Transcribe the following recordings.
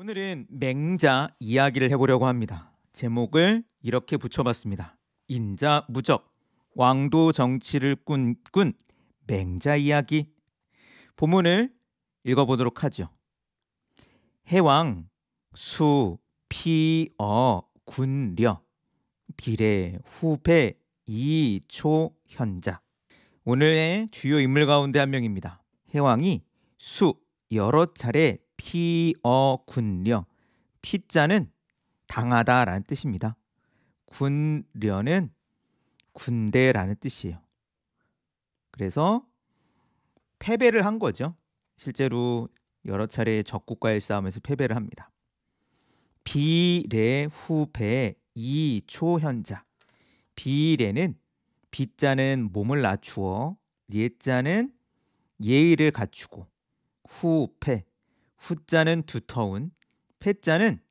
오늘은 맹자 이야기를 해보려고 합니다. 제목을 이렇게 붙여봤습니다. 인자 무적 왕도 정치를 꾼 꾼 맹자 이야기 본문을 읽어보도록 하죠. 해왕 수 피어 군려 비례 후배 이초 현자 오늘의 주요 인물 가운데 한 명입니다. 해왕이 수 여러 차례 피어군려 피자는 당하다라는 뜻입니다. 군려는 군대라는 뜻이에요. 그래서 패배를 한 거죠. 실제로 여러 차례 적국과의 싸움에서 패배를 합니다. 비례 후배 이초현자 비례는 비자는 몸을 낮추어 예자는 예의를 갖추고 후패 후자는 두터운, 패자는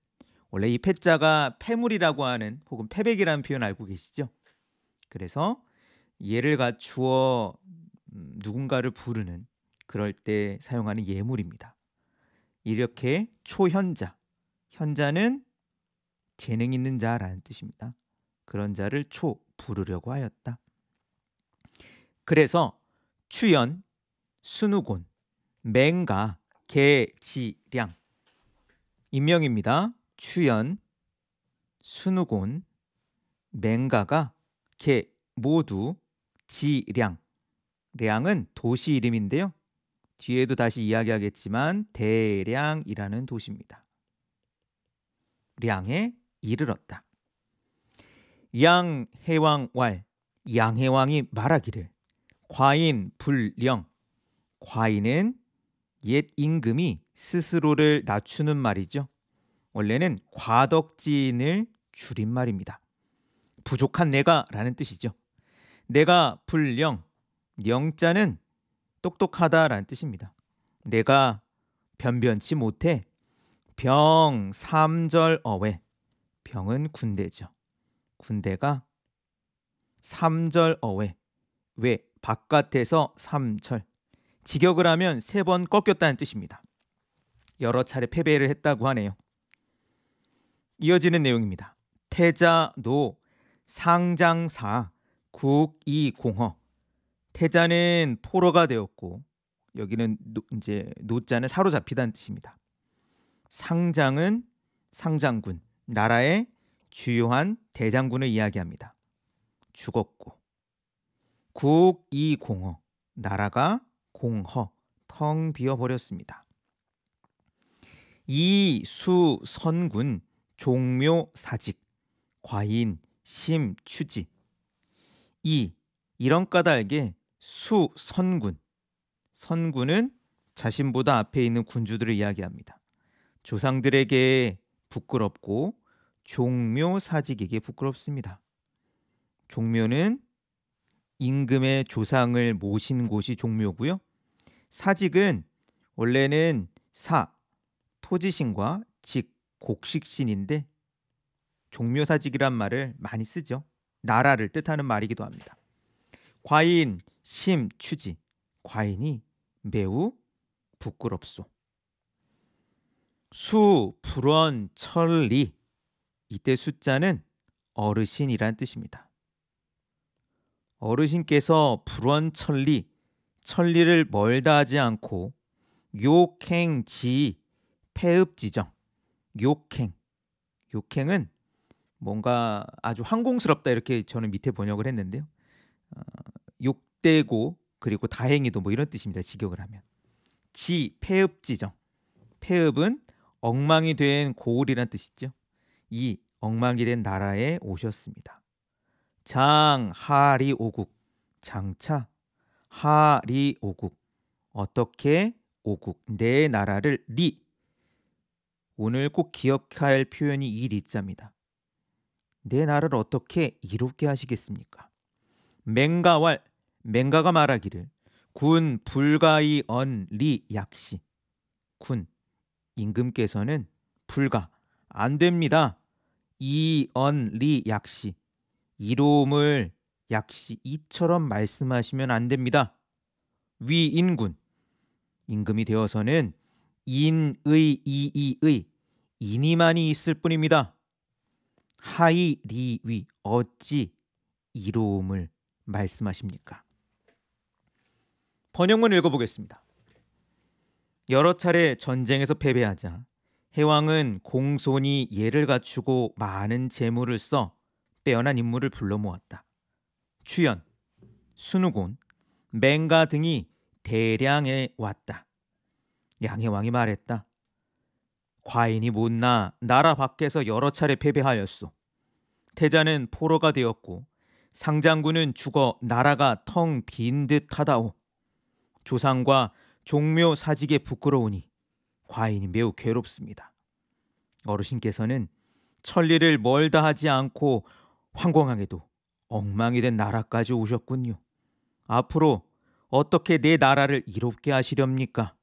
원래 이 패자가 패물이라고 하는 혹은 패백이라는 표현 알고 계시죠? 그래서 예를 갖추어 음, 누군가를 부르는 그럴 때 사용하는 예물입니다. 이렇게 초현자, 현자는 재능 있는 자라는 뜻입니다. 그런 자를 초 부르려고 하였다. 그래서 추연, 순우곤, 맹가 개지량 임명입니다. 추연 순우곤 맹가가 개 모두 지량 량은 도시 이름인데요. 뒤에도 다시 이야기하겠지만 대량이라는 도시입니다. 량에 이르렀다. 양해왕왈 양해왕이 말하기를 과인 불령 과인은 옛 임금이 스스로를 낮추는 말이죠. 원래는 과덕진을 줄인 말입니다. 부족한 내가라는 뜻이죠. 내가 불령, 영자는 똑똑하다라는 뜻입니다. 내가 변변치 못해 병 삼절 어회 병은 군대죠. 군대가 삼절 어회 왜 바깥에서 삼절 직역을 하면 세 번 꺾였다는 뜻입니다. 여러 차례 패배를 했다고 하네요. 이어지는 내용입니다. 태자 노 상장사 국이공허 태자는 포로가 되었고 여기는 노, 이제 노자는 사로잡히다는 뜻입니다. 상장은 상장군 나라의 주요한 대장군을 이야기합니다. 죽었고 국이공허 나라가 공허 텅 비어버렸습니다. 이 수선군 종묘사직 과인 심추지 이 이런 까닭에 수선군 선군은 자신보다 앞에 있는 군주들을 이야기합니다. 조상들에게 부끄럽고 종묘사직에게 부끄럽습니다. 종묘는 임금의 조상을 모신 곳이 종묘고요. 사직은 원래는 사 토지신과 직 곡식신인데 종묘사직이란 말을 많이 쓰죠. 나라를 뜻하는 말이기도 합니다. 과인 심 추지 과인이 매우 부끄럽소. 수 불원 천리 이때 숫자는 어르신이란 뜻입니다. 어르신께서 불원천리, 천리를 멀다 하지 않고 욕행지, 폐읍지정, 욕행. 욕행은 뭔가 아주 황공스럽다 이렇게 저는 밑에 번역을 했는데요. 어, 욕되고 그리고 다행히도 뭐 이런 뜻입니다. 직역을 하면 지 폐읍지정 폐읍은 엉망이 된 고을이란 뜻이죠. 이 엉망이 된 나라에 오셨습니다. 장하리오국 장차 하리오국 어떻게 오국 내 네 나라를 리 오늘 꼭 기억할 표현이 이 리자입니다. 내 네 나라를 어떻게 이롭게 하시겠습니까? 맹가왈 맹가가 말하기를 군 불가이 언 리 약시 군 임금께서는 불가 안 됩니다. 이 언 리 약시 이로움을 약시 이처럼 말씀하시면 안 됩니다. 위인군 임금이 되어서는 인의 이이의 인이만이 있을 뿐입니다. 하이 리위 어찌 이로움을 말씀하십니까? 번역문 읽어보겠습니다. 여러 차례 전쟁에서 패배하자 해왕은 공손히 예를 갖추고 많은 재물을 써 빼어난 인물을 불러 모았다. 추연, 순우곤, 맹가 등이 대량에 왔다. 양해왕이 말했다. 과인이 못나 나라 밖에서 여러 차례 패배하였소. 태자는 포로가 되었고 상장군은 죽어 나라가 텅 빈 듯하다오. 조상과 종묘 사직에 부끄러우니 과인이 매우 괴롭습니다. 어르신께서는 천리를 멀다 하지 않고 황공하게도 엉망이 된 나라까지 오셨군요. 앞으로 어떻게 내 나라를 이롭게 하시렵니까?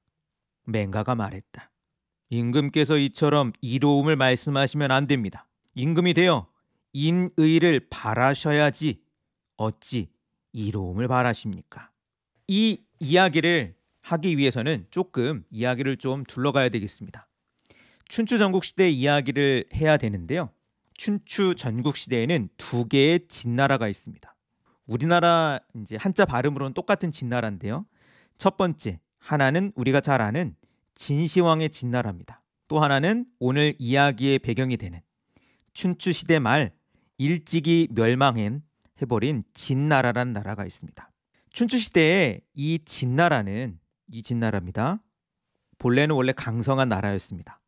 맹가가 말했다. 임금께서 이처럼 이로움을 말씀하시면 안 됩니다. 임금이 되어 인의를 바라셔야지 어찌 이로움을 바라십니까? 이 이야기를 하기 위해서는 조금 이야기를 좀 둘러가야 되겠습니다. 춘추 전국 시대 이야기를 해야 되는데요. 춘추 전국 시대에는 두 개의 진나라가 있습니다. 우리나라 이제 한자 발음으로는 똑같은 진나라인데요. 첫 번째 하나는 우리가 잘 아는 진시황의 진나라입니다. 또 하나는 오늘 이야기의 배경이 되는 춘추 시대 말 일찍이 멸망한 해버린 진나라라는 나라가 있습니다. 춘추 시대에 이 진나라는 이 진나라입니다. 본래는 원래 강성한 나라였습니다.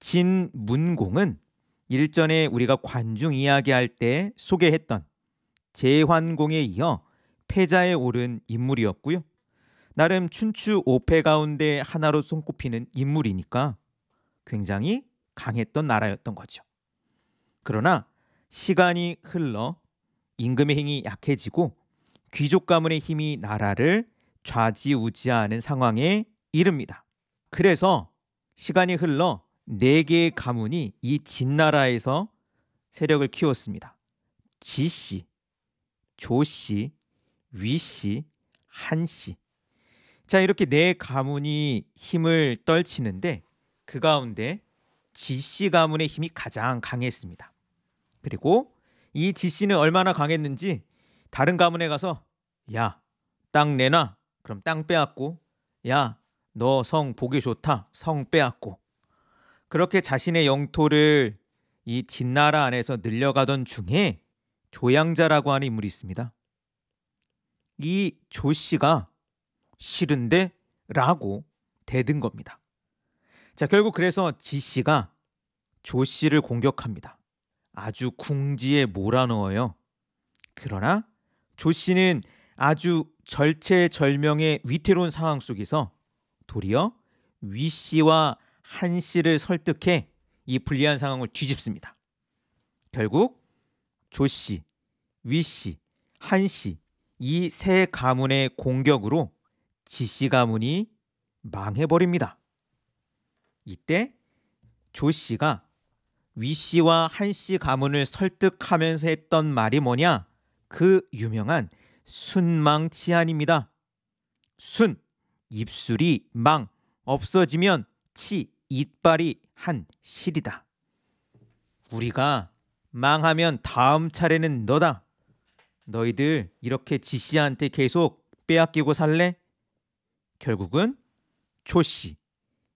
진문공은 일전에 우리가 관중 이야기할 때 소개했던 제환공에 이어 패자에 오른 인물이었고요. 나름 춘추 오패 가운데 하나로 손꼽히는 인물이니까 굉장히 강했던 나라였던 거죠. 그러나 시간이 흘러 임금의 힘이 약해지고 귀족 가문의 힘이 나라를 좌지우지하는 상황에 이릅니다. 그래서 시간이 흘러 네 개의 가문이 이 진나라에서 세력을 키웠습니다. 지씨, 조씨, 위씨, 한씨. 자, 이렇게 네 가문이 힘을 떨치는데 그 가운데 지씨 가문의 힘이 가장 강했습니다. 그리고 이 지씨는 얼마나 강했는지 다른 가문에 가서 야, 땅 내놔. 그럼 땅 빼앗고 야, 너 성 보기 좋다. 성 빼앗고 그렇게 자신의 영토를 이 진나라 안에서 늘려가던 중에 조양자라고 하는 인물이 있습니다. 이조 씨가 싫은데 라고 대든 겁니다. 자, 결국 그래서 지 씨가 조 씨를 공격합니다. 아주 궁지에 몰아넣어요. 그러나 조 씨는 아주 절체절명의 위태로운 상황 속에서 도리어 위 씨와 한 씨를 설득해 이 불리한 상황을 뒤집습니다. 결국 조 씨, 위 씨, 한 씨, 이 세 가문의 공격으로 지씨 가문이 망해버립니다. 이때 조 씨가 위 씨와 한씨 가문을 설득하면서 했던 말이 뭐냐? 그 유명한 순망치안입니다. 순 입술이 망 없어지면 치 이빨이 한 실이다. 우리가 망하면 다음 차례는 너다. 너희들 이렇게 지씨한테 계속 빼앗기고 살래? 결국은 조씨,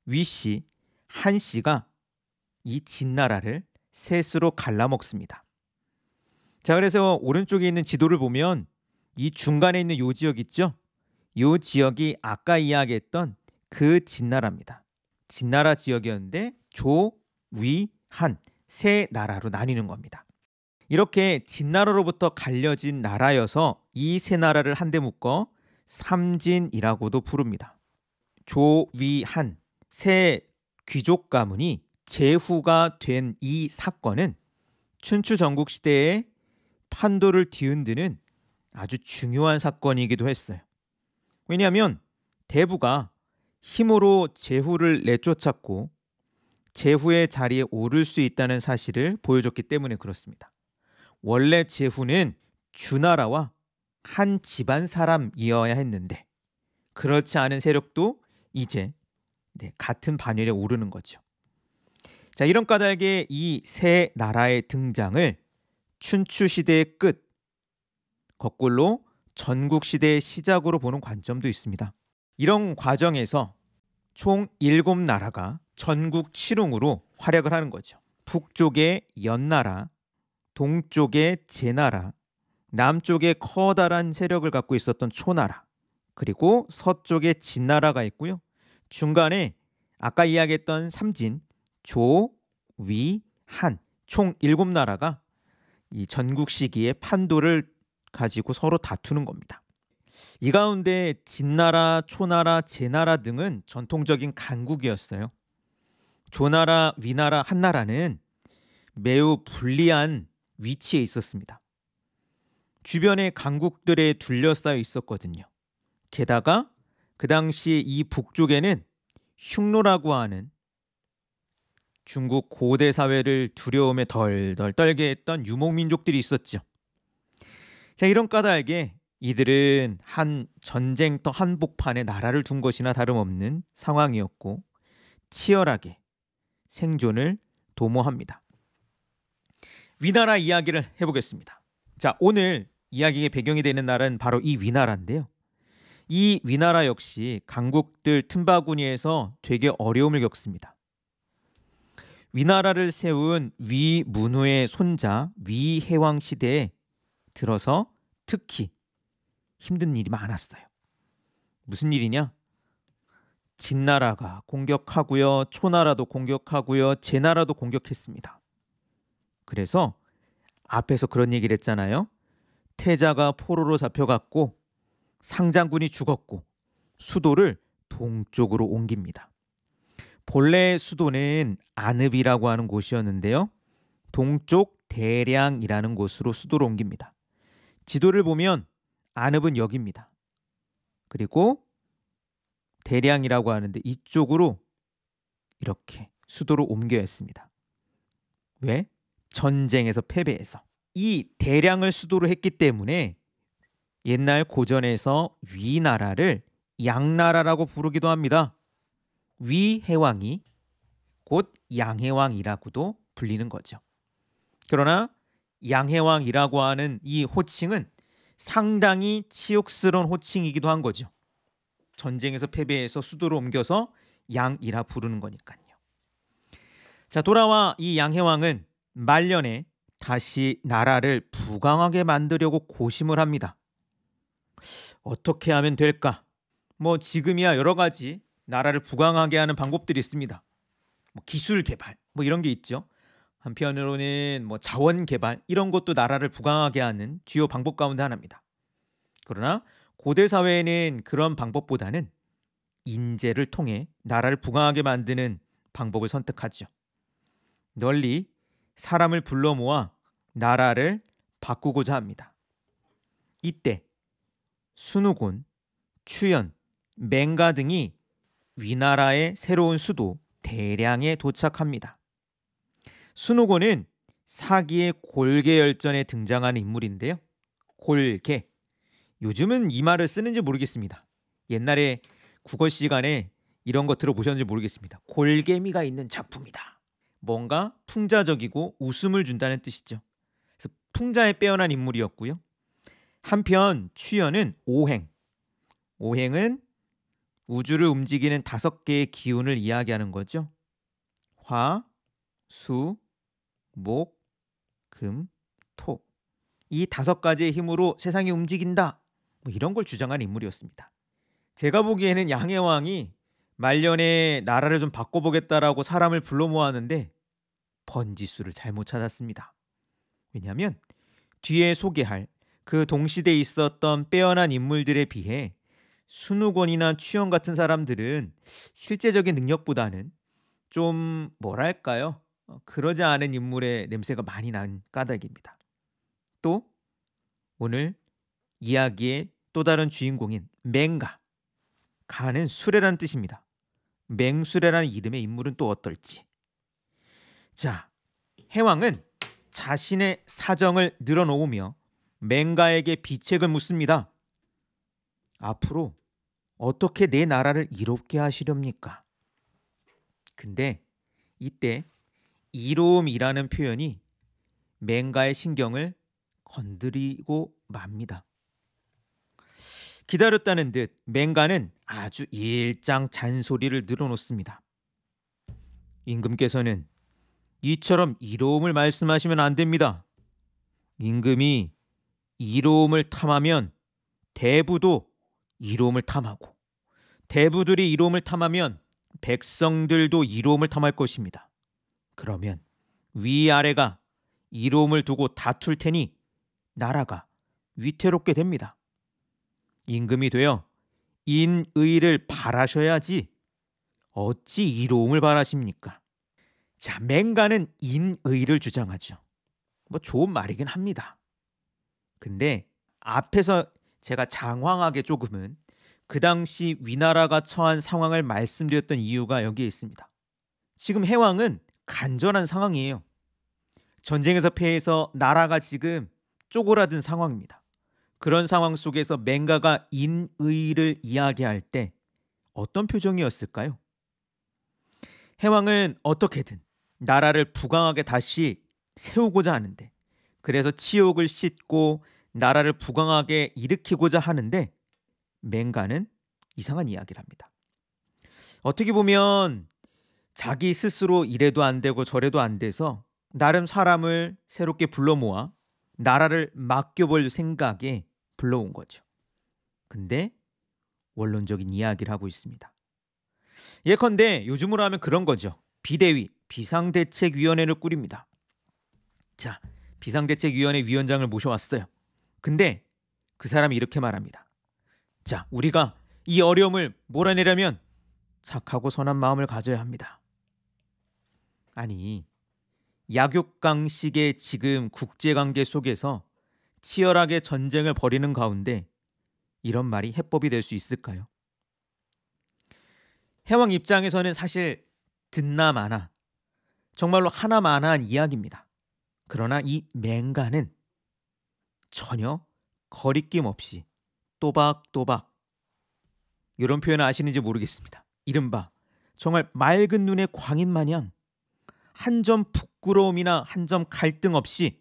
위씨, 한씨가 이 진나라를 셋으로 갈라먹습니다. 자, 그래서 오른쪽에 있는 지도를 보면 이 중간에 있는 요 지역 있죠? 요 지역이 아까 이야기했던 그 진나라입니다. 진나라 지역이었는데 조, 위, 한 세 나라로 나뉘는 겁니다. 이렇게 진나라로부터 갈려진 나라여서 이 세 나라를 한데 묶어 삼진이라고도 부릅니다. 조, 위, 한 세 귀족 가문이 제후가 된 이 사건은 춘추 전국 시대에 판도를 뒤흔드는 아주 중요한 사건이기도 했어요. 왜냐하면 대부가 힘으로 제후를 내쫓았고 제후의 자리에 오를 수 있다는 사실을 보여줬기 때문에 그렇습니다. 원래 제후는 주나라와 한 집안 사람이어야 했는데 그렇지 않은 세력도 이제 네, 같은 반열에 오르는 거죠. 자 이런 까닭에 이 세 나라의 등장을 춘추 시대의 끝 거꾸로 전국 시대의 시작으로 보는 관점도 있습니다. 이런 과정에서 총 7나라가 전국 7웅으로 활약을 하는 거죠. 북쪽의 연나라, 동쪽의 제나라, 남쪽에 커다란 세력을 갖고 있었던 초나라, 그리고 서쪽에 진나라가 있고요. 중간에 아까 이야기했던 삼진, 조, 위, 한, 총 7나라가 이 전국 시기의 판도를 가지고 서로 다투는 겁니다. 이 가운데 진나라, 초나라, 제나라 등은 전통적인 강국이었어요. 조나라, 위나라, 한나라는 매우 불리한 위치에 있었습니다. 주변의 강국들에 둘러싸여 있었거든요. 게다가 그 당시 이 북쪽에는 흉노라고 하는 중국 고대 사회를 두려움에 덜덜 떨게 했던 유목민족들이 있었죠. 자, 이런 까닭에 이들은 한 전쟁터 한복판에 나라를 둔 것이나 다름없는 상황이었고 치열하게 생존을 도모합니다. 위나라 이야기를 해보겠습니다. 자, 오늘 이야기의 배경이 되는 나라는 바로 이 위나라인데요. 이 위나라 역시 강국들 틈바구니에서 되게 어려움을 겪습니다. 위나라를 세운 위문후의 손자 위해왕 시대에 들어서 특히 힘든 일이 많았어요. 무슨 일이냐? 진나라가 공격하고요. 초나라도 공격하고요. 제나라도 공격했습니다. 그래서 앞에서 그런 얘기를 했잖아요. 태자가 포로로 잡혀갔고 상장군이 죽었고 수도를 동쪽으로 옮깁니다. 본래 수도는 안읍이라고 하는 곳이었는데요. 동쪽 대량이라는 곳으로 수도를 옮깁니다. 지도를 보면 안읍은 여기입니다. 그리고 대량이라고 하는데 이쪽으로 이렇게 수도로 옮겨야 했습니다. 왜? 전쟁에서 패배해서 이 대량을 수도로 했기 때문에 옛날 고전에서 위나라를 양나라라고 부르기도 합니다. 위해왕이 곧 양해왕이라고도 불리는 거죠. 그러나 양해왕이라고 하는 이 호칭은 상당히 치욕스러운 호칭이기도 한 거죠. 전쟁에서 패배해서 수도로 옮겨서 양이라 부르는 거니까요. 자 돌아와 이 양해왕은 말년에 다시 나라를 부강하게 만들려고 고심을 합니다. 어떻게 하면 될까? 뭐 지금이야 여러 가지 나라를 부강하게 하는 방법들이 있습니다. 뭐 기술 개발 뭐 이런 게 있죠. 한편으로는 뭐 자원 개발 이런 것도 나라를 부강하게 하는 주요 방법 가운데 하나입니다. 그러나 고대 사회에는 그런 방법보다는 인재를 통해 나라를 부강하게 만드는 방법을 선택하죠. 널리 사람을 불러 모아 나라를 바꾸고자 합니다. 이때 순우곤, 추연, 맹가 등이 위나라의 새로운 수도 대량에 도착합니다. 순우고는 사기의 골계열전에 등장한 인물인데요. 골계. 요즘은 이 말을 쓰는지 모르겠습니다. 옛날에 국어 시간에 이런 것 들어보셨는지 모르겠습니다. 골개미가 있는 작품이다. 뭔가 풍자적이고 웃음을 준다는 뜻이죠. 그래서 풍자에 빼어난 인물이었고요. 한편 추연은 오행. 오행은 우주를 움직이는 다섯 개의 기운을 이야기하는 거죠. 화, 수, 목, 금, 토. 이 다섯 가지의 힘으로 세상이 움직인다. 뭐 이런 걸 주장한 인물이었습니다. 제가 보기에는 양의 왕이 말년에 나라를 좀 바꿔보겠다라고 사람을 불러 모았는데 번지수를 잘못 찾았습니다. 왜냐하면 뒤에 소개할 그 동시대에 있었던 빼어난 인물들에 비해 순우권이나 취현 같은 사람들은 실제적인 능력보다는 좀 뭐랄까요? 어, 그러지 않은 인물의 냄새가 많이 난 까닭입니다. 또 오늘 이야기의 또 다른 주인공인 맹가 가는 수레란 뜻입니다. 맹수레라는 이름의 인물은 또 어떨지. 자, 해왕은 자신의 사정을 늘어놓으며 맹가에게 비책을 묻습니다. 앞으로 어떻게 내 나라를 이롭게 하시렵니까? 근데 이때 이로움이라는 표현이 맹가의 신경을 건드리고 맙니다. 기다렸다는 듯 맹가는 아주 일장 잔소리를 늘어놓습니다. 임금께서는 이처럼 이로움을 말씀하시면 안 됩니다. 임금이 이로움을 탐하면 대부도 이로움을 탐하고 대부들이 이로움을 탐하면 백성들도 이로움을 탐할 것입니다. 그러면 위아래가 이로움을 두고 다툴 테니 나라가 위태롭게 됩니다. 임금이 되어 인의를 바라셔야지 어찌 이로움을 바라십니까? 자, 맹가는 인의를 주장하죠. 뭐 좋은 말이긴 합니다. 근데 앞에서 제가 장황하게 조금은 그 당시 위나라가 처한 상황을 말씀드렸던 이유가 여기에 있습니다. 지금 해왕은 간절한 상황이에요. 전쟁에서 패해서 나라가 지금 쪼그라든 상황입니다. 그런 상황 속에서 맹가가 인의를 이야기할 때 어떤 표정이었을까요? 해왕은 어떻게든 나라를 부강하게 다시 세우고자 하는데 그래서 치욕을 씻고 나라를 부강하게 일으키고자 하는데 맹가는 이상한 이야기를 합니다. 어떻게 보면 자기 스스로 이래도 안 되고 저래도 안 돼서 나름 사람을 새롭게 불러 모아 나라를 맡겨볼 생각에 불러온 거죠. 근데 원론적인 이야기를 하고 있습니다. 예컨대 요즘으로 하면 그런 거죠. 비대위, 비상대책위원회를 꾸립니다. 자, 비상대책위원회 위원장을 모셔왔어요. 근데 그 사람이 이렇게 말합니다. 자, 우리가 이 어려움을 몰아내려면 착하고 선한 마음을 가져야 합니다. 아니 약육강식의 지금 국제관계 속에서 치열하게 전쟁을 벌이는 가운데 이런 말이 해법이 될 수 있을까요? 해왕 입장에서는 사실 듣나 마나 정말로 하나만한 이야기입니다. 그러나 이 맹가는 전혀 거리낌 없이 또박또박 이런 표현 을 아시는지 모르겠습니다. 이른바 정말 맑은 눈의 광인 마냥 한점 부끄러움이나 한 점 갈등 없이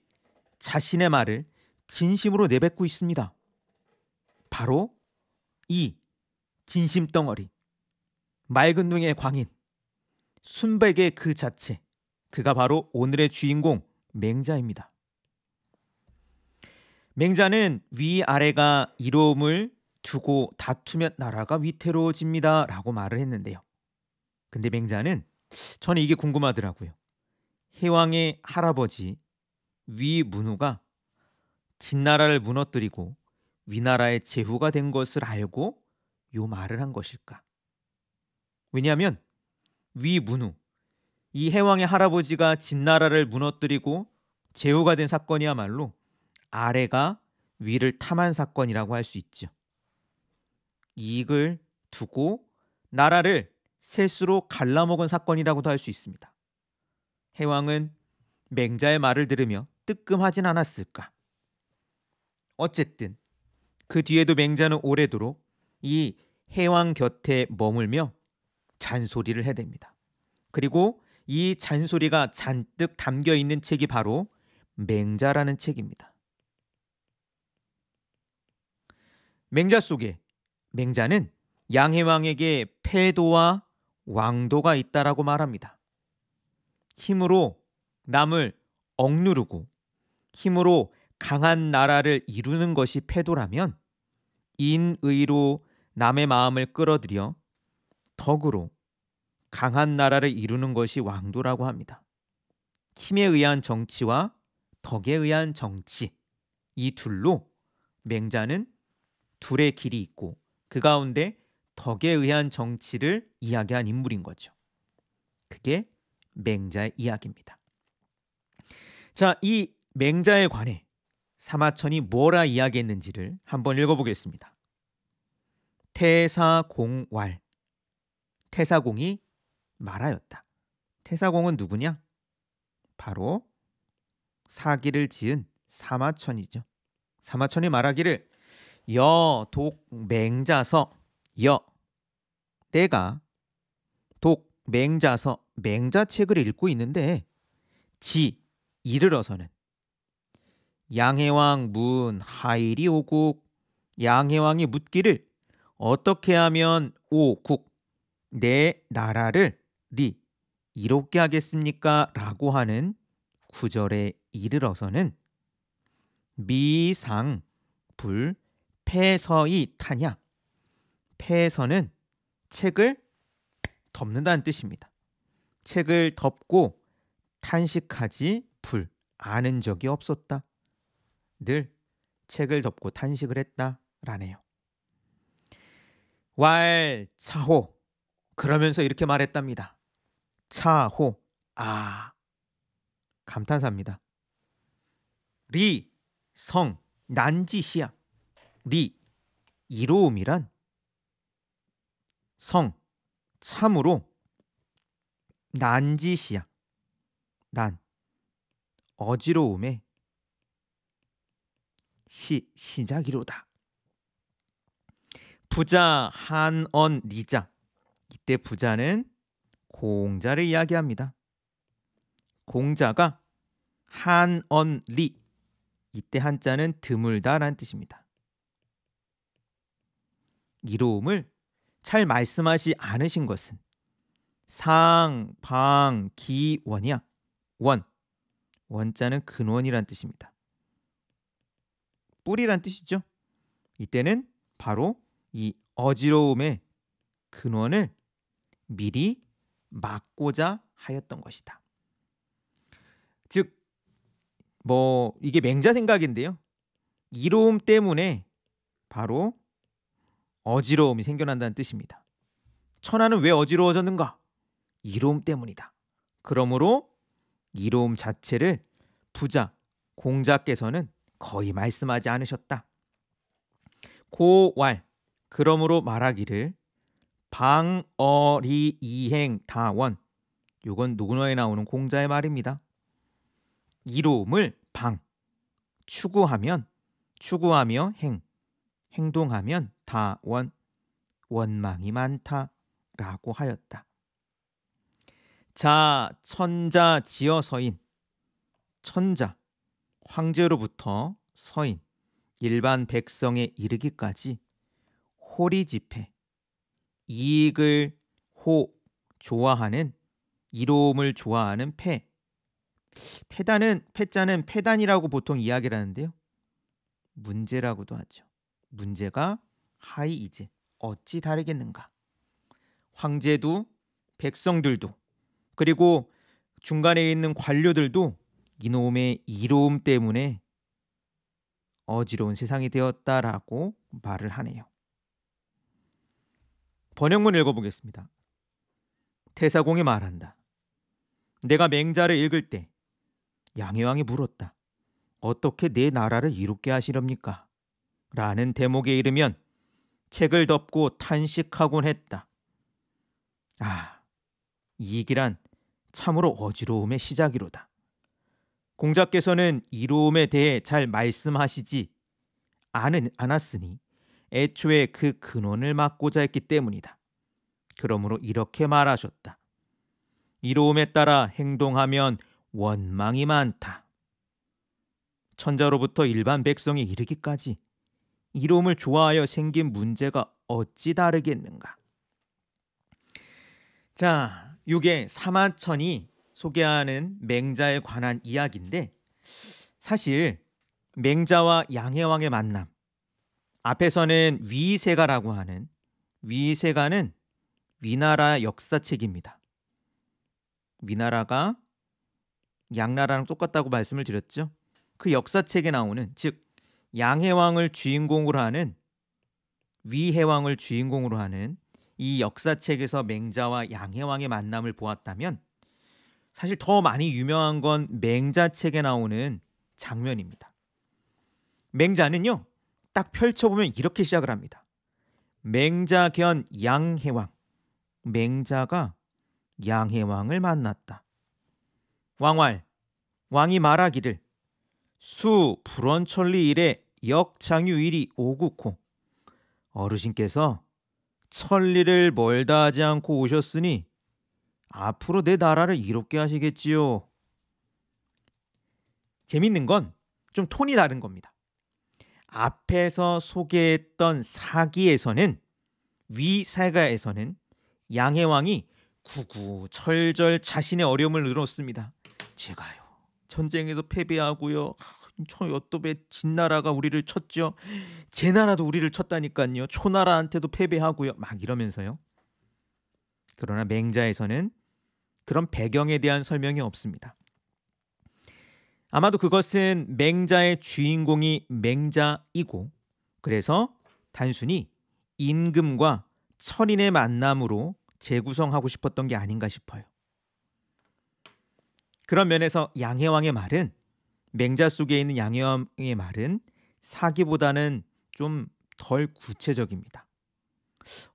자신의 말을 진심으로 내뱉고 있습니다. 바로 이 진심 덩어리, 맑은 눈의 광인, 순백의 그 자체, 그가 바로 오늘의 주인공 맹자입니다. 맹자는 위아래가 이로움을 두고 다투면 나라가 위태로워집니다 라고 말을 했는데요. 근데 맹자는 저는 이게 궁금하더라고요. 희왕의 할아버지 위문후가 진나라를 무너뜨리고 위나라의 제후가 된 것을 알고 요 말을 한 것일까? 왜냐하면 위문후이 해왕의 할아버지가 진나라를 무너뜨리고 제후가 된 사건이야말로 아래가 위를 탐한 사건이라고 할 수 있죠. 이익을 두고 나라를 셋으로 갈라먹은 사건이라고도 할 수 있습니다. 해왕은 맹자의 말을 들으며 뜨끔하진 않았을까. 어쨌든 그 뒤에도 맹자는 오래도록 이 해왕 곁에 머물며 잔소리를 해댑니다. 그리고 이 잔소리가 잔뜩 담겨 있는 책이 바로 맹자라는 책입니다. 맹자 속에 맹자는 양해왕에게 패도와 왕도가 있다라고 말합니다. 힘으로 남을 억누르고 힘으로 강한 나라를 이루는 것이 패도라면 인의로 남의 마음을 끌어들여 덕으로 강한 나라를 이루는 것이 왕도라고 합니다. 힘에 의한 정치와 덕에 의한 정치 이 둘로 맹자는 둘의 길이 있고 그 가운데 덕에 의한 정치를 이야기한 인물인 거죠. 그게 맹자의 이야기입니다. 자, 이 맹자에 관해 사마천이 뭐라 이야기했는지를 한번 읽어보겠습니다. 태사공왈 태사공이 말하였다. 태사공은 누구냐? 바로 사기를 지은 사마천이죠. 사마천이 말하기를 여 독맹자서 여 내가 독맹자서 맹자책을 읽고 있는데 지 이르러서는 양해왕 문 하일이 오국 양해왕이 묻기를 어떻게 하면 오국 내 나라를 리 이롭게 하겠습니까? 라고 하는 구절에 이르러서는 미상 불 패서이 타냐 패서는 책을 덮는다는 뜻입니다. 책을 덮고 탄식하지 불 아는 적이 없었다. 늘 책을 덮고 탄식을 했다라네요. 왈 차호 그러면서 이렇게 말했답니다. 차호 아 감탄사입니다. 리 성 난지시야 리 이로움이란 성 참으로 난짓이야. 난 어지러움의 시 시작이로다. 부자 한언 리자 이때 부자는 공자를 이야기합니다. 공자가 한언 리 이때 한자는 드물다라는 뜻입니다. 이로움을 잘 말씀하지 않으신 것은 상방기원이야. 원. 원자는 근원이란 뜻입니다. 뿌리란 뜻이죠. 이때는 바로 이 어지러움의 근원을 미리 막고자 하였던 것이다. 즉, 뭐 이게 맹자 생각인데요. 이로움 때문에 바로 어지러움이 생겨난다는 뜻입니다. 천하는 왜 어지러워졌는가? 이로움 때문이다. 그러므로 이로움 자체를 부자, 공자께서는 거의 말씀하지 않으셨다. 고왈 그러므로 말하기를 방어리 이행 다원 요건 노노에 나오는 공자의 말입니다. 이로움을 방 추구하면 추구하며 행 행동하면 다원 원망이 많다라고 하였다. 자 천자 지어 서인 천자 황제로부터 서인 일반 백성에 이르기까지 호리 집회 이익을 호 좋아하는 이로움을 좋아하는 패 패단은 패자는 패단이라고 보통 이야기를 하는데요. 문제라고도 하죠. 문제가 하이이제 어찌 다르겠는가? 황제도 백성들도 그리고 중간에 있는 관료들도 이놈의 이로움 때문에 어지러운 세상이 되었다라고 말을 하네요. 번역문 읽어보겠습니다. 태사공이 말한다. 내가 맹자를 읽을 때 양해왕이 물었다. 어떻게 내 나라를 이롭게 하시렵니까? 라는 대목에 이르면 책을 덮고 탄식하곤 했다. 아, 이익이란 참으로 어지러움의 시작이로다. 공자께서는 이로움에 대해 잘 말씀하시지 않은 않았으니 애초에 그 근원을 막고자 했기 때문이다. 그러므로 이렇게 말하셨다. 이로움에 따라 행동하면 원망이 많다. 천자로부터 일반 백성에 이르기까지 이로움을 좋아하여 생긴 문제가 어찌 다르겠는가? 자, 요게 사마천이 소개하는 맹자에 관한 이야기인데 사실 맹자와 양해왕의 만남 앞에서는 위세가라고 하는 위세가는 위나라 역사책입니다. 위나라가 양나라랑 똑같다고 말씀을 드렸죠. 그 역사책에 나오는 즉 양해왕을 주인공으로 하는 위해왕을 주인공으로 하는 이 역사책에서 맹자와 양해왕의 만남을 보았다면 사실 더 많이 유명한 건 맹자책에 나오는 장면입니다. 맹자는요, 딱 펼쳐보면 이렇게 시작을 합니다. 맹자견 양해왕. 맹자가 양해왕을 만났다. 왕왈, 왕이 말하기를 수 불원천리 일에 역장유 일이 오구코 어르신께서 천리를 멀다 하지 않고 오셨으니 앞으로 내 나라를 이롭게 하시겠지요. 재밌는 건 좀 톤이 다른 겁니다. 앞에서 소개했던 사기에서는 위사가에서는 양해왕이 구구철절 자신의 어려움을 늘었습니다. 제가요 전쟁에서 패배하고요 저 엿도배 진나라가 우리를 쳤죠. 제 나라도 우리를 쳤다니까요. 초나라한테도 패배하고요. 막 이러면서요. 그러나 맹자에서는 그런 배경에 대한 설명이 없습니다. 아마도 그것은 맹자의 주인공이 맹자이고 그래서 단순히 임금과 철인의 만남으로 재구성하고 싶었던 게 아닌가 싶어요. 그런 면에서 양해왕의 말은 맹자 속에 있는 양염의 말은 사기보다는 좀 덜 구체적입니다.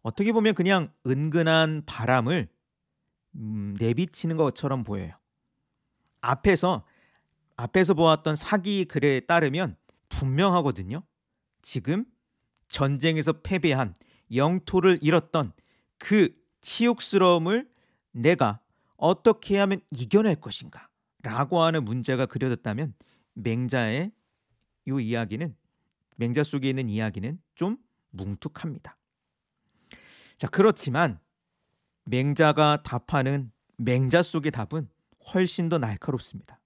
어떻게 보면 그냥 은근한 바람을 음, 내비치는 것처럼 보여요. 앞에서 앞에서 보았던 사기 글에 따르면 분명하거든요. 지금 전쟁에서 패배한 영토를 잃었던 그 치욕스러움을 내가 어떻게 하면 이겨낼 것인가 라고 하는 문제가 그려졌다면 맹자의 이 이야기는 맹자 속에 있는 이야기는 좀 뭉툭합니다. 자, 그렇지만 맹자가 답하는 맹자 속의 답은 훨씬 더 날카롭습니다.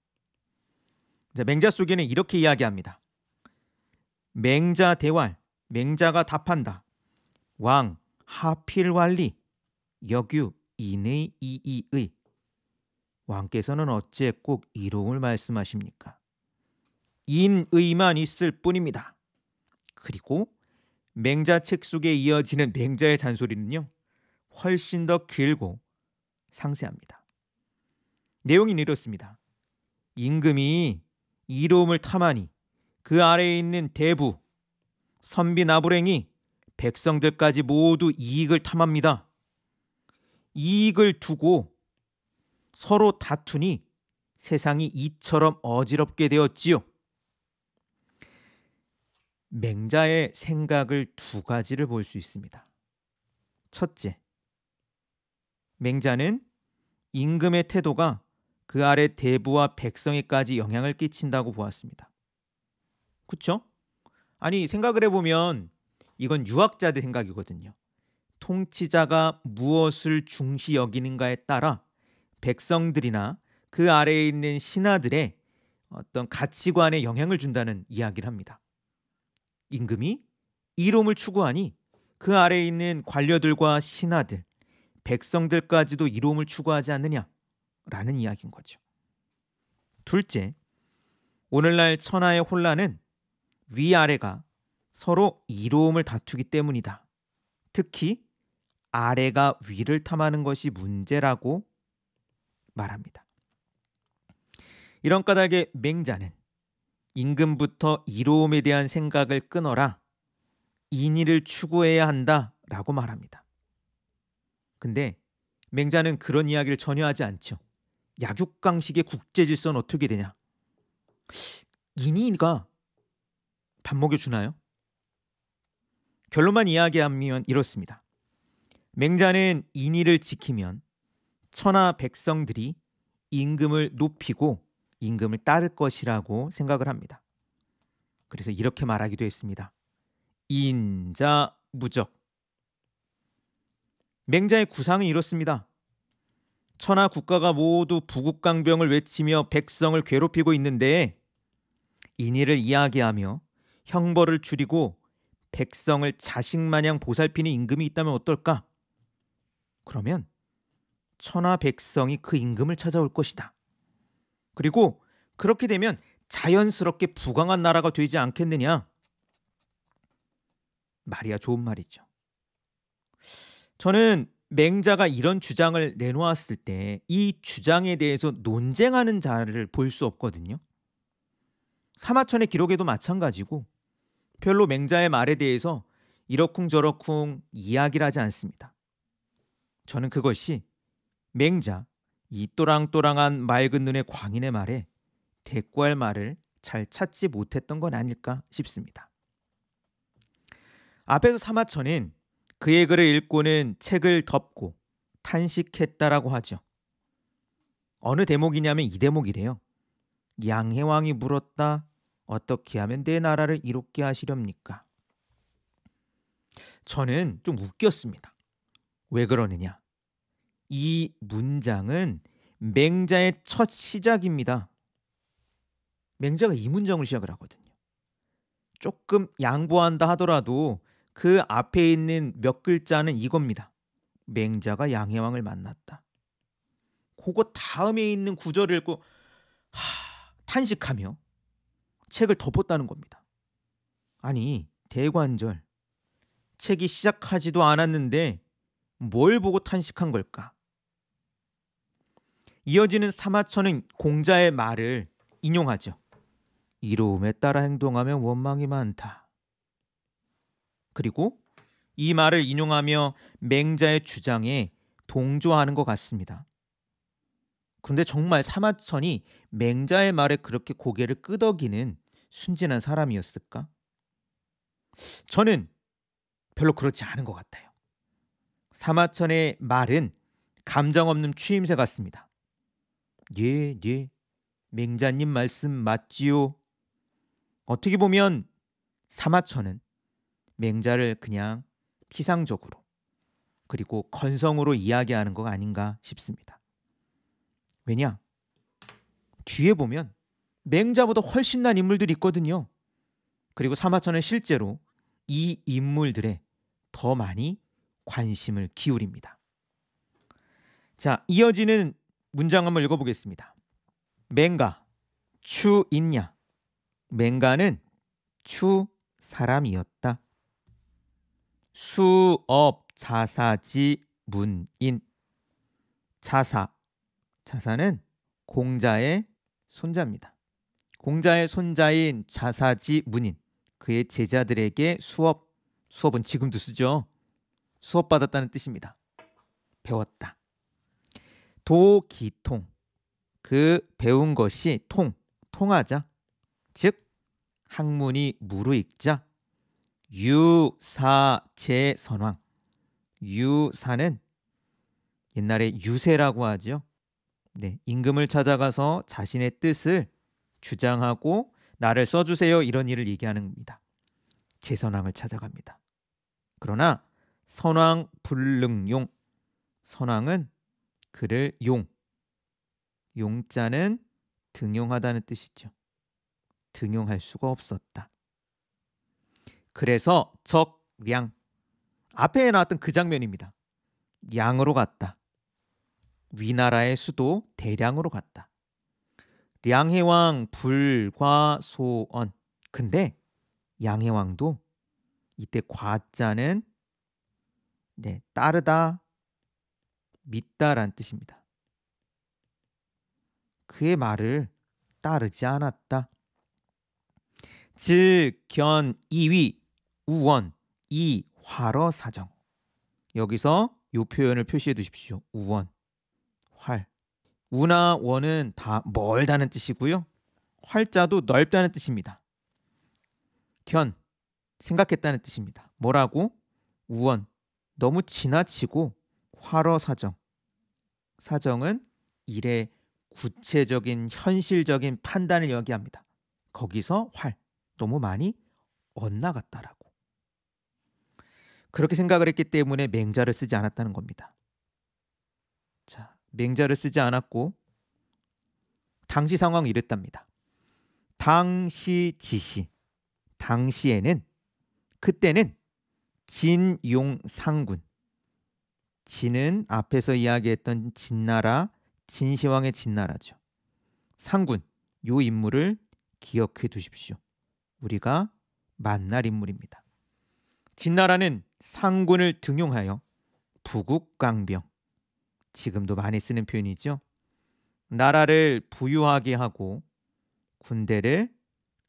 자, 맹자 속에는 이렇게 이야기합니다. 맹자 대활, 맹자가 답한다. 왕 하필완리 여규 이의이의 왕께서는 어째 꼭 이롱을 말씀하십니까? 인의만 있을 뿐입니다. 그리고 맹자책 속에 이어지는 맹자의 잔소리는요. 훨씬 더 길고 상세합니다. 내용이 이렇습니다. 임금이 이로움을 탐하니 그 아래에 있는 대부, 선비 나부랭이 백성들까지 모두 이익을 탐합니다. 이익을 두고 서로 다투니 세상이 이처럼 어지럽게 되었지요. 맹자의 생각을 두 가지를 볼 수 있습니다. 첫째, 맹자는 임금의 태도가 그 아래 대부와 백성에까지 영향을 끼친다고 보았습니다. 그렇죠 아니 생각을 해보면 이건 유학자들 생각이거든요. 통치자가 무엇을 중시 여기는가에 따라 백성들이나 그 아래에 있는 신하들의 어떤 가치관에 영향을 준다는 이야기를 합니다. 임금이 이롬을 추구하니 그 아래에 있는 관료들과 신하들, 백성들까지도 이롬을 추구하지 않느냐라는 이야기인 거죠. 둘째, 오늘날 천하의 혼란은 위아래가 서로 이로움을 다투기 때문이다. 특히 아래가 위를 탐하는 것이 문제라고 말합니다. 이런 까닭에 맹자는 임금부터 이로움에 대한 생각을 끊어라. 인의를 추구해야 한다라고 말합니다. 근데 맹자는 그런 이야기를 전혀 하지 않죠. 약육강식의 국제 질서는 어떻게 되냐? 인의가 밥 먹여 주나요? 결론만 이야기하면 이렇습니다. 맹자는 인의를 지키면 천하 백성들이 임금을 높이고 임금을 따를 것이라고 생각을 합니다. 그래서 이렇게 말하기도 했습니다. 인자 무적. 맹자의 구상은 이렇습니다. 천하 국가가 모두 부국강병을 외치며 백성을 괴롭히고 있는데 인의를 이야기하며 형벌을 줄이고 백성을 자식 마냥 보살피는 임금이 있다면 어떨까? 그러면 천하 백성이 그 임금을 찾아올 것이다. 그리고 그렇게 되면 자연스럽게 부강한 나라가 되지 않겠느냐? 말이야 좋은 말이죠. 저는 맹자가 이런 주장을 내놓았을 때 이 주장에 대해서 논쟁하는 자를 볼 수 없거든요. 사마천의 기록에도 마찬가지고 별로 맹자의 말에 대해서 이러쿵저러쿵 이야기를 하지 않습니다. 저는 그것이 맹자, 이 또랑또랑한 맑은 눈의 광인의 말에 대꾸할 말을 잘 찾지 못했던 건 아닐까 싶습니다. 앞에서 사마천은 그의 글을 읽고는 책을 덮고 탄식했다라고 하죠. 어느 대목이냐면 이 대목이래요. 양해왕이 물었다. 어떻게 하면 내 나라를 이롭게 하시렵니까? 저는 좀 웃겼습니다. 왜 그러느냐? 이 문장은 맹자의 첫 시작입니다. 맹자가 이 문장을 시작을 하거든요. 조금 양보한다 하더라도 그 앞에 있는 몇 글자는 이겁니다. 맹자가 양해왕을 만났다. 그거 다음에 있는 구절을 읽고 하, 탄식하며 책을 덮었다는 겁니다. 아니 대관절 책이 시작하지도 않았는데 뭘 보고 탄식한 걸까? 이어지는 사마천은 공자의 말을 인용하죠. 이로움에 따라 행동하면 원망이 많다. 그리고 이 말을 인용하며 맹자의 주장에 동조하는 것 같습니다. 그런데 정말 사마천이 맹자의 말에 그렇게 고개를 끄덕이는 순진한 사람이었을까? 저는 별로 그렇지 않은 것 같아요. 사마천의 말은 감정 없는 추임새 같습니다. 예, 예. 맹자님 말씀 맞지요. 어떻게 보면 사마천은 맹자를 그냥 피상적으로 그리고 건성으로 이야기하는 것 아닌가 싶습니다. 왜냐? 뒤에 보면 맹자보다 훨씬 난 인물들이 있거든요. 그리고 사마천은 실제로 이 인물들에 더 많이 관심을 기울입니다. 자, 이어지는 문장 한번 읽어보겠습니다. 맹가 추 있냐? 맹가는 추 사람이었다. 수업 자사지 문인 자사 자사는 공자의 손자입니다. 공자의 손자인 자사지 문인 그의 제자들에게 수업 수업은 지금도 쓰죠. 수업 받았다는 뜻입니다. 배웠다. 도기통 그 배운 것이 통 통하자 즉 학문이 무르익자 유사제선왕 유사는 옛날에 유세라고 하죠. 네, 임금을 찾아가서 자신의 뜻을 주장하고 나를 써주세요 이런 일을 얘기하는 겁니다. 제선왕을 찾아갑니다. 그러나 선왕 불능용 선왕은 그를 용. 용자는 등용하다는 뜻이죠. 등용할 수가 없었다. 그래서 적량 앞에 나왔던 그 장면입니다. 양으로 갔다. 위나라의 수도 대량으로 갔다. 양해왕 불과소언. 근데 양해왕도 이때 과자는 네, 따르다 믿다란 뜻입니다. 그의 말을 따르지 않았다. 즉, 견2위 우원 이화러 사정 여기서 이 표현을 표시해 두십시오. 우원 활 우나 원은 다 멀다는 뜻이고요. 활자도 넓다는 뜻입니다. 견 생각했다는 뜻입니다. 뭐라고? 우원 너무 지나치고 화러 사정. 사정은 일의 구체적인 현실적인 판단을 여기합니다 거기서 활 너무 많이 엇나갔다라고. 그렇게 생각을 했기 때문에 맹자를 쓰지 않았다는 겁니다. 자, 맹자를 쓰지 않았고 당시 상황 이 이랬답니다. 당시 지시. 당시에는 그때는 진용상군 진은 앞에서 이야기했던 진나라 진시황의 진나라죠. 상군 요 인물을 기억해 두십시오. 우리가 만날 인물입니다. 진나라는 상군을 등용하여 부국강병 지금도 많이 쓰는 표현이죠. 나라를 부유하게 하고 군대를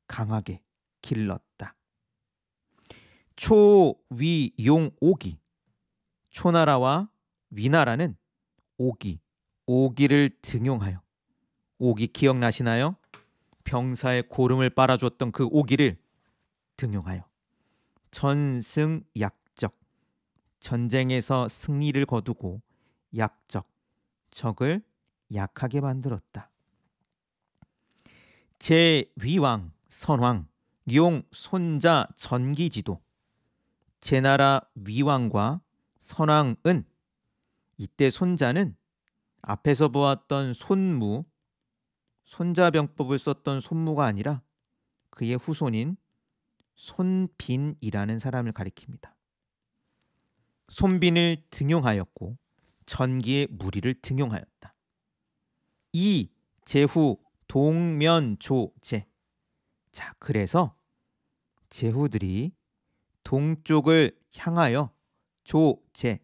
강하게 길렀다. 초위용옥이 초나라와 위나라는 오기, 오기를 등용하여 오기 기억나시나요? 병사의 고름을 빨아줬던 그 오기를 등용하여 전승약적 전쟁에서 승리를 거두고 약적 적을 약하게 만들었다. 제위왕 선왕 용 손자 전기지도 제나라 위왕과 선왕은 이때 손자는 앞에서 보았던 손무 손자병법을 썼던 손무가 아니라 그의 후손인 손빈이라는 사람을 가리킵니다. 손빈을 등용하였고 전기의 무리를 등용하였다. 이 제후 동면조제. 자, 그래서 제후들이 동쪽을 향하여 조제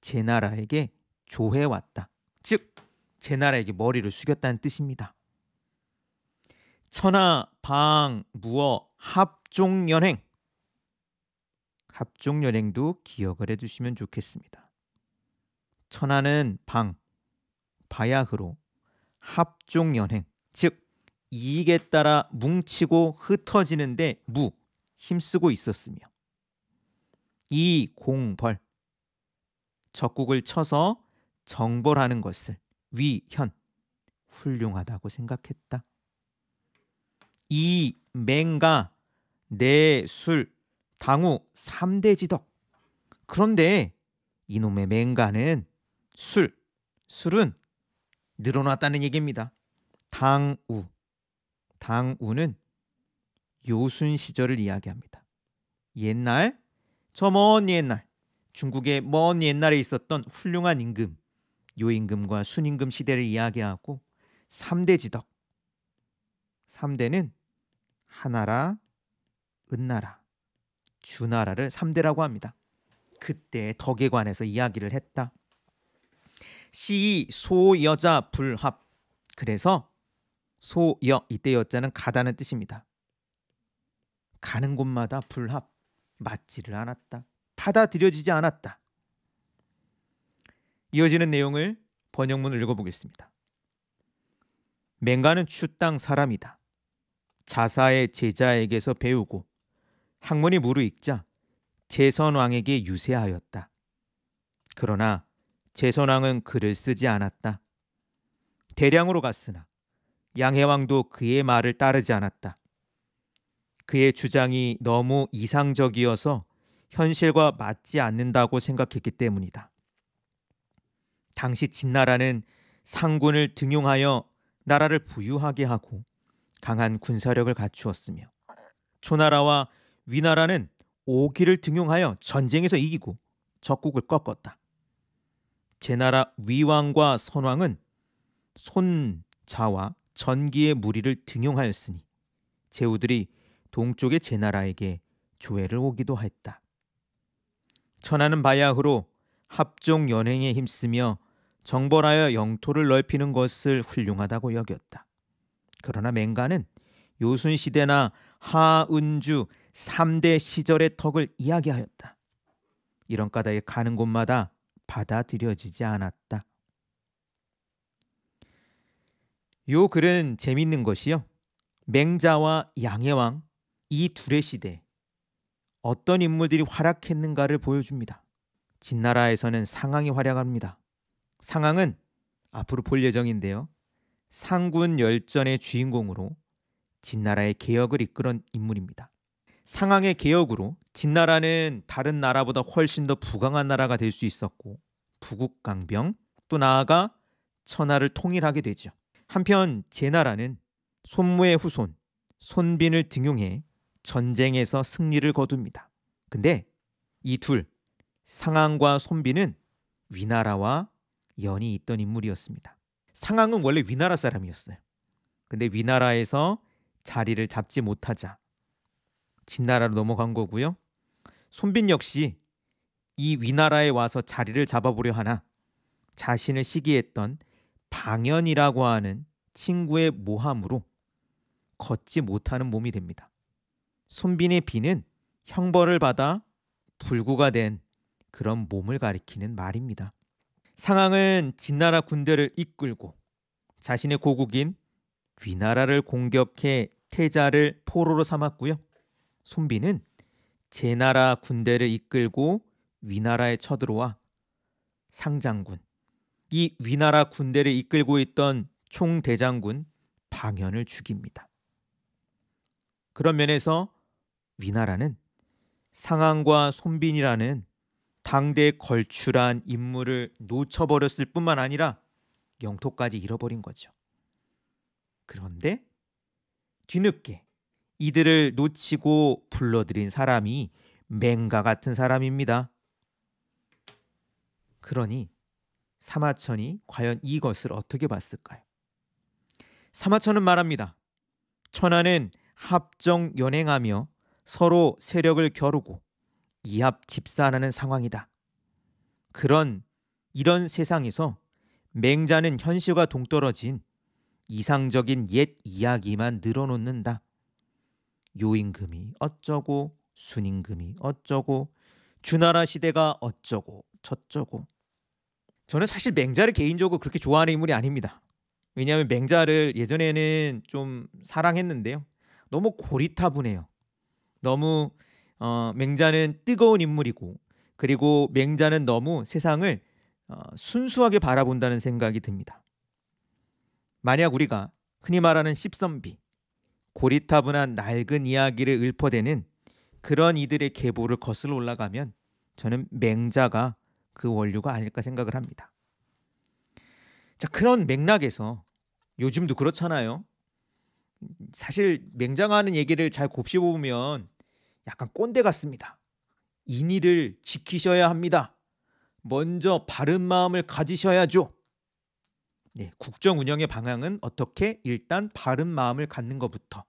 제 나라에게 조해 왔다. 즉제 나라에게 머리를 숙였다는 뜻입니다. 천하 방 무어 합종 연행 합종 연행도 기억을 해두시면 좋겠습니다. 천하는 방 바야흐로 합종 연행 즉 이익에 따라 뭉치고 흩어지는데 무 힘쓰고 있었으며 이공벌 적국을 쳐서 정벌하는 것을 위현 훌륭하다고 생각했다. 이 맹가 내술 당우 삼대 지덕 그런데 이놈의 맹가는 술 술은 늘어났다는 얘기입니다. 당우 당우는 요순 시절을 이야기합니다. 옛날 저먼 옛날 중국의 먼 옛날에 있었던 훌륭한 임금 요임금과 순임금 시대를 이야기하고 3대 지덕 3대는 하나라, 은나라, 주나라를 3대라고 합니다. 그때 덕에 관해서 이야기를 했다. 시, 소, 여자, 불합. 그래서 소, 여 이때 여자는 가다는 뜻입니다. 가는 곳마다 불합. 맞지를 않았다. 받아들여지지 않았다. 이어지는 내용을 번역문을 읽어보겠습니다. 맹가는 추땅 사람이다. 자사의 제자에게서 배우고 학문이 무르익자 제선왕에게 유세하였다. 그러나 제선왕은 글을 쓰지 않았다. 대량으로 갔으나 양해왕도 그의 말을 따르지 않았다. 그의 주장이 너무 이상적이어서 현실과 맞지 않는다고 생각했기 때문이다. 당시 진나라는 상군을 등용하여 나라를 부유하게 하고 강한 군사력을 갖추었으며 초나라와 위나라는 오기를 등용하여 전쟁에서 이기고 적국을 꺾었다. 제나라 위왕과 선왕은 손자와 전기의 무리를 등용하였으니 제후들이 동쪽의 제나라에게 조회를 오기도 했다. 천하는 바야흐로 합종 연행에 힘쓰며 정벌하여 영토를 넓히는 것을 훌륭하다고 여겼다. 그러나 맹가는 요순 시대나 하은주 3대 시절의 덕을 이야기하였다. 이런 까닭에 가는 곳마다 받아들여지지 않았다. 요 글은 재밌는 것이요. 맹자와 양해왕, 이 둘의 시대 어떤 인물들이 활약했는가를 보여줍니다. 진나라에서는 상황이 활약합니다. 상황은 앞으로 볼 예정인데요. 상군 열전의 주인공으로 진나라의 개혁을 이끌은 인물입니다. 상황의 개혁으로 진나라는 다른 나라보다 훨씬 더 부강한 나라가 될 수 있었고 부국강병 또 나아가 천하를 통일하게 되죠. 한편 제나라는 손무의 후손 손빈을 등용해 전쟁에서 승리를 거둡니다. 근데 이 둘, 상황과 손비는 위나라와 연이 있던 인물이었습니다. 상황은 원래 위나라 사람이었어요. 근데 위나라에서 자리를 잡지 못하자 진나라로 넘어간 거고요. 손빈 역시 이 위나라에 와서 자리를 잡아보려 하나 자신을 시기했던 방연이라고 하는 친구의 모함으로 걷지 못하는 몸이 됩니다. 손빈의 비는 형벌을 받아 불구가 된 그런 몸을 가리키는 말입니다. 상황은 진나라 군대를 이끌고 자신의 고국인 위나라를 공격해 태자를 포로로 삼았고요. 손빈은 제나라 군대를 이끌고 위나라에 쳐들어와 상장군 이 위나라 군대를 이끌고 있던 총대장군 방현을 죽입니다. 그런 면에서 위나라는 상황과 손빈이라는 당대 걸출한 인물을 놓쳐버렸을 뿐만 아니라 영토까지 잃어버린 거죠. 그런데 뒤늦게 이들을 놓치고 불러들인 사람이 맹가 같은 사람입니다. 그러니 사마천이 과연 이것을 어떻게 봤을까요? 사마천은 말합니다. 천하는 합정 연행하며 서로 세력을 겨루고 이합 집산하는 상황이다. 그런 이런 세상에서 맹자는 현실과 동떨어진 이상적인 옛 이야기만 늘어놓는다. 요임금이 어쩌고 순임금이 어쩌고 주나라 시대가 어쩌고 저쩌고 저는 사실 맹자를 개인적으로 그렇게 좋아하는 인물이 아닙니다. 왜냐하면 맹자를 예전에는 좀 사랑했는데요. 너무 고리타분해요. 너무 어, 맹자는 뜨거운 인물이고 그리고 맹자는 너무 세상을 어, 순수하게 바라본다는 생각이 듭니다. 만약 우리가 흔히 말하는 씹선비, 고리타분한 낡은 이야기를 읊어대는 그런 이들의 계보를 거슬러 올라가면 저는 맹자가 그 원류가 아닐까 생각을 합니다. 자, 그런 맥락에서 요즘도 그렇잖아요. 사실 맹자가 하는 얘기를 잘 곱씹어보면 약간 꼰대 같습니다. 인의를 지키셔야 합니다. 먼저 바른 마음을 가지셔야죠. 네, 국정 운영의 방향은 어떻게 일단 바른 마음을 갖는 것부터.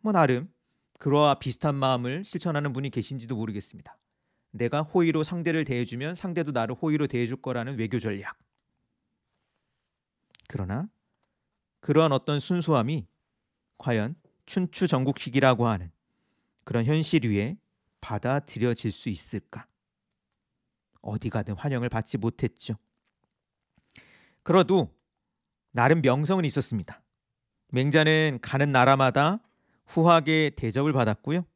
뭐 나름 그러와 비슷한 마음을 실천하는 분이 계신지도 모르겠습니다. 내가 호의로 상대를 대해주면 상대도 나를 호의로 대해줄 거라는 외교 전략. 그러나 그러한 어떤 순수함이 과연 춘추 전국식이라고 하는 그런 현실 위에 받아들여질 수 있을까? 어디 가든 환영을 받지 못했죠. 그래도 나름 명성은 있었습니다. 맹자는 가는 나라마다 후하게 대접을 받았고요.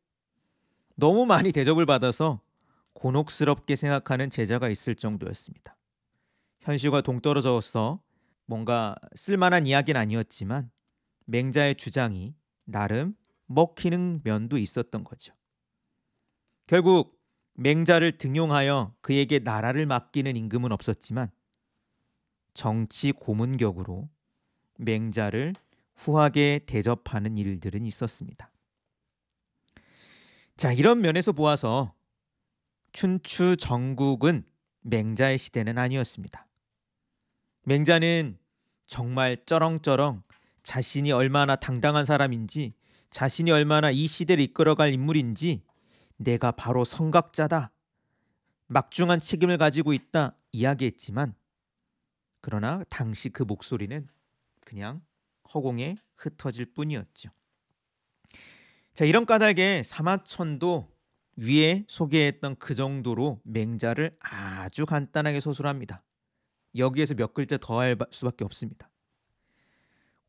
너무 많이 대접을 받아서 곤혹스럽게 생각하는 제자가 있을 정도였습니다. 현실과 동떨어져서 뭔가 쓸만한 이야기는 아니었지만 맹자의 주장이 나름 먹히는 면도 있었던 거죠. 결국 맹자를 등용하여 그에게 나라를 맡기는 임금은 없었지만 정치 고문격으로 맹자를 후하게 대접하는 일들은 있었습니다. 자, 이런 면에서 보아서 춘추 정국은 맹자의 시대는 아니었습니다. 맹자는 정말 쩌렁쩌렁 자신이 얼마나 당당한 사람인지 자신이 얼마나 이 시대를 이끌어갈 인물인지 내가 바로 성각자다. 막중한 책임을 가지고 있다 이야기했지만 그러나 당시 그 목소리는 그냥 허공에 흩어질 뿐이었죠. 자, 이런 까닭에 사마천도 위에 소개했던 그 정도로 맹자를 아주 간단하게 서술합니다. 여기에서 몇 글자 더 할 수밖에 없습니다.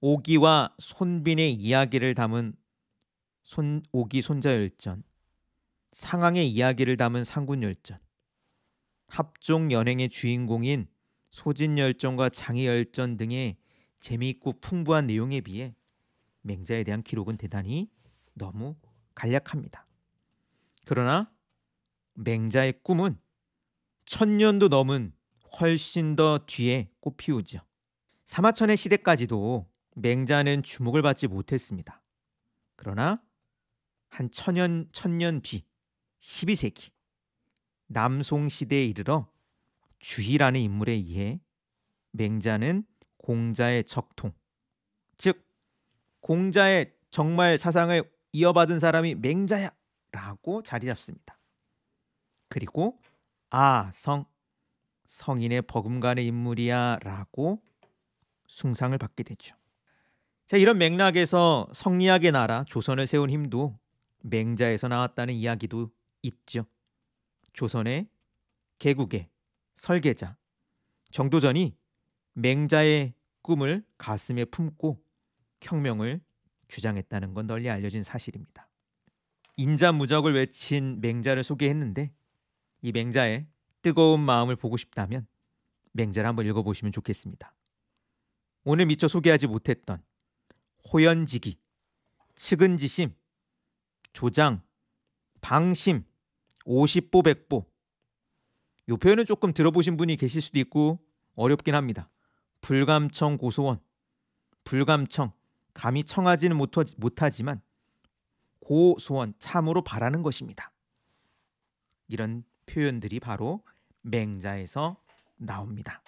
오기와 손빈의 이야기를 담은 손, 오기 손자열전, 상황의 이야기를 담은 상군열전, 합종 연행의 주인공인 소진열전과 장희열전 등의 재미있고 풍부한 내용에 비해 맹자에 대한 기록은 대단히 너무 간략합니다. 그러나 맹자의 꿈은 천년도 넘은 훨씬 더 뒤에 꽃피우죠. 사마천의 시대까지도 맹자는 주목을 받지 못했습니다. 그러나 한 천년 천년 뒤 12세기 남송 시대에 이르러 주희라는 인물에 의해 맹자는 공자의 적통 즉 공자의 정말 사상을 이어받은 사람이 맹자야라고 자리 잡습니다. 그리고 아성 성인의 버금간의 인물이야라고 숭상을 받게 되죠. 자, 이런 맥락에서 성리학의 나라 조선을 세운 힘도 맹자에서 나왔다는 이야기도 있죠. 조선의 개국의 설계자 정도전이 맹자의 꿈을 가슴에 품고 혁명을 주장했다는 건 널리 알려진 사실입니다. 인자무적을 외친 맹자를 소개했는데 이 맹자의 뜨거운 마음을 보고 싶다면 맹자를 한번 읽어보시면 좋겠습니다. 오늘 미처 소개하지 못했던 호연지기, 측은지심, 조장, 방심, 50보 100보 이 표현은 조금 들어보신 분이 계실 수도 있고 어렵긴 합니다. 불감청 고소원, 불감청, 감히 청하지는 못하지만 고소원, 참으로 바라는 것입니다. 이런 표현들이 바로 맹자에서 나옵니다.